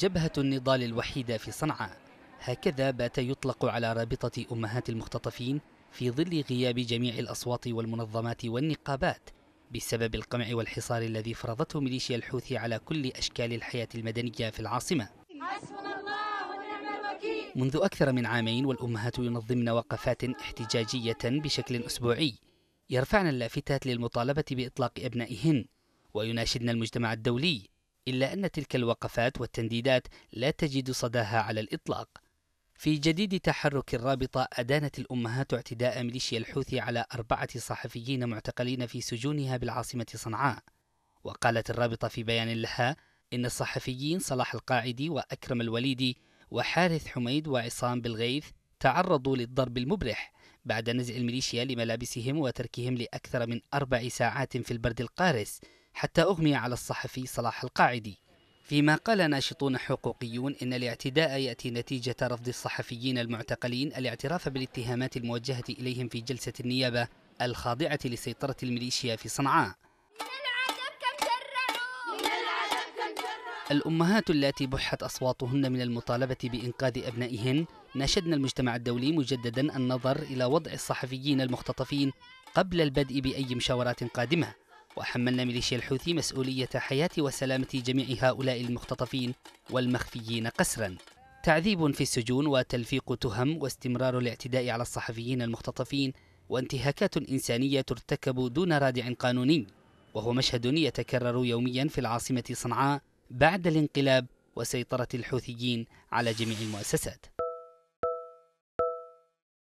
جبهة النضال الوحيدة في صنعاء هكذا بات يطلق على رابطة أمهات المختطفين في ظل غياب جميع الأصوات والمنظمات والنقابات بسبب القمع والحصار الذي فرضته ميليشيا الحوثي على كل أشكال الحياة المدنية في العاصمة منذ أكثر من عامين والأمهات ينظمن وقفات احتجاجية بشكل أسبوعي يرفعن اللافتات للمطالبة بإطلاق أبنائهن ويناشدن المجتمع الدولي إلا أن تلك الوقفات والتنديدات لا تجد صداها على الإطلاق في جديد تحرك الرابطة أدانت الأمهات اعتداء ميليشيا الحوثي على أربعة صحفيين معتقلين في سجونها بالعاصمة صنعاء وقالت الرابطة في بيان لها إن الصحفيين صلاح القاعدي وأكرم الوليدي وحارث حميد وعصام بالغيث تعرضوا للضرب المبرح بعد نزع الميليشيا لملابسهم وتركهم لأكثر من أربع ساعات في البرد القارس حتى أغمي على الصحفي صلاح القاعدي فيما قال ناشطون حقوقيون إن الاعتداء يأتي نتيجة رفض الصحفيين المعتقلين الاعتراف بالاتهامات الموجهة إليهم في جلسة النيابة الخاضعة لسيطرة الميليشيا في صنعاء الأمهات التي بحت أصواتهن من المطالبة بإنقاذ أبنائهن ناشدن المجتمع الدولي مجددا النظر إلى وضع الصحفيين المختطفين قبل البدء بأي مشاورات قادمة وحملنا ميليشيا الحوثي مسؤولية حياة وسلامة جميع هؤلاء المختطفين والمخفيين قسرا تعذيب في السجون وتلفيق تهم واستمرار الاعتداء على الصحفيين المختطفين وانتهاكات إنسانية ترتكب دون رادع قانوني وهو مشهد يتكرر يوميا في العاصمة صنعاء بعد الانقلاب وسيطرة الحوثيين على جميع المؤسسات